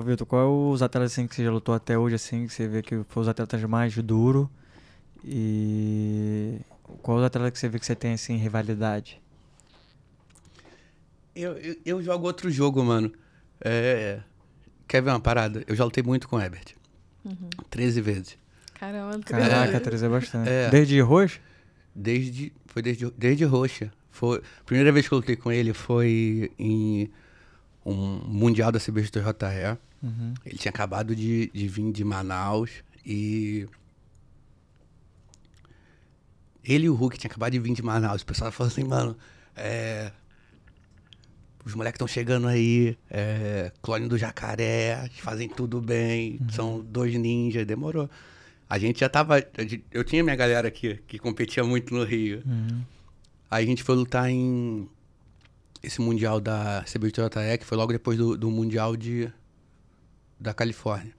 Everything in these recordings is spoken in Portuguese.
Ô Vitor, qual é os atletas assim, que você já lutou até hoje, assim, que você vê que foi os atletas mais duro E qual os atletas que você vê que você tem assim, rivalidade? Eu, eu, eu jogo outro jogo, mano. É... Quer ver uma parada? Eu já lutei muito com o Ebert. Uhum. 13 vezes. Caramba, 13. Caraca, 13 é bastante. É. Desde roxa? Desde. Foi desde, desde roxa. Foi, primeira vez que eu lutei com ele foi em um mundial da CBJJE. Uhum. Ele tinha acabado de, de vir de Manaus e ele e o Hulk tinham acabado de vir de Manaus. O pessoal falou assim, mano, é... os moleques estão chegando aí, é... clone do jacaré, fazem tudo bem, uhum. são dois ninjas, demorou. A gente já tava. Eu tinha minha galera aqui que competia muito no Rio. Uhum. Aí a gente foi lutar em esse mundial da CBU Toyota foi logo depois do, do mundial de da Califórnia.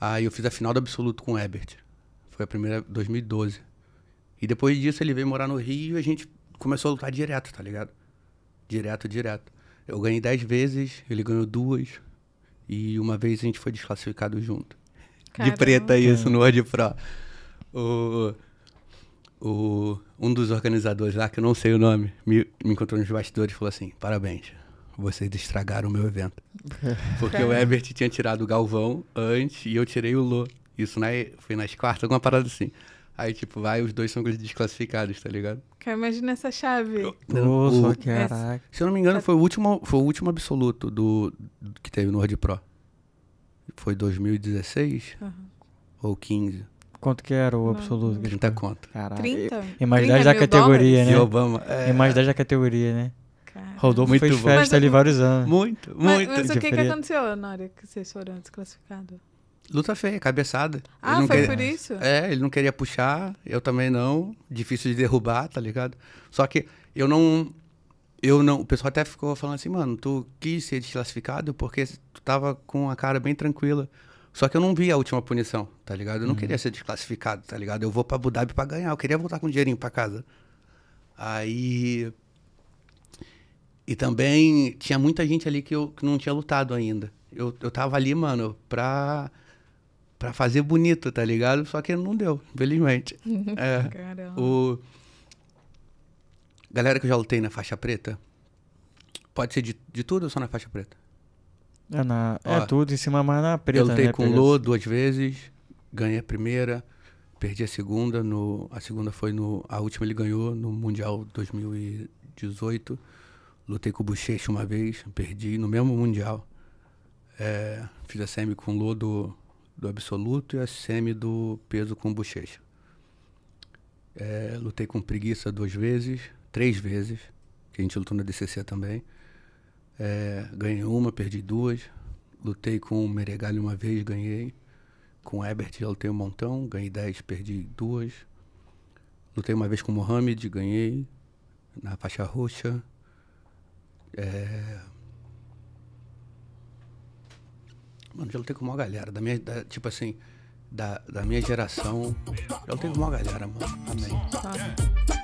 Aí eu fiz a final do absoluto com o Ebert. Foi a primeira 2012. E depois disso ele veio morar no Rio e a gente começou a lutar direto, tá ligado? Direto, direto. Eu ganhei 10 vezes, ele ganhou duas. E uma vez a gente foi desclassificado junto. Caramba. De preta isso no é Pro. O o, um dos organizadores lá, que eu não sei o nome, me, me encontrou nos bastidores e falou assim: parabéns, vocês estragaram o meu evento. Porque o Herbert tinha tirado o Galvão antes e eu tirei o Lô. Isso na, foi nas quartas, alguma parada assim. Aí, tipo, vai, os dois são desclassificados, tá ligado? Cara, imagina essa chave. Nossa, caraca. Se eu não me engano, foi o último, foi o último absoluto do, do que teve no Word Pro. Foi 2016 uhum. ou 15. Quanto que era o absoluto? 30 conto. Caraca. 30? E mais 10 da categoria, dólares? né? E Obama. É... E mais 10 da categoria, né? Cara. muito fez bom. festa mas, ali vários anos. Muito, muito. Mas, mas o que, que aconteceu na hora que vocês foram desclassificados? Luta feia, cabeçada. Ah, foi queria... por isso? É, ele não queria puxar, eu também não. Difícil de derrubar, tá ligado? Só que eu não. Eu não. O pessoal até ficou falando assim, mano, tu quis ser desclassificado porque tu tava com a cara bem tranquila. Só que eu não vi a última punição, tá ligado? Eu não uhum. queria ser desclassificado, tá ligado? Eu vou pra Abu Dhabi pra ganhar, eu queria voltar com um dinheirinho pra casa. Aí. E também tinha muita gente ali que eu que não tinha lutado ainda. Eu, eu tava ali, mano, pra, pra fazer bonito, tá ligado? Só que não deu, infelizmente. é, Caramba. O... Galera que eu já lutei na faixa preta, pode ser de, de tudo ou só na faixa preta? É, na, é Ó, é tudo em cima, mas na preta. Eu lutei né, com o Lô assim. duas vezes, ganhei a primeira, perdi a segunda. No, a segunda foi no. A última ele ganhou no Mundial 2018. Lutei com o Bochecha uma vez, perdi no mesmo Mundial. É, fiz a semi com o Lô do, do Absoluto e a semi do peso com o Bochecha. É, lutei com preguiça duas vezes, três vezes, que a gente lutou na DCC também. É, ganhei uma, perdi duas. Lutei com o Meregalho uma vez, ganhei. Com o Ebert já lutei um montão, ganhei dez, perdi duas. Lutei uma vez com o Mohamed, ganhei. Na faixa roxa. É... Mano, já lutei com uma galera. Da minha, da, tipo assim, da, da minha geração. Já lutei com uma galera, mano. Amém. Ah.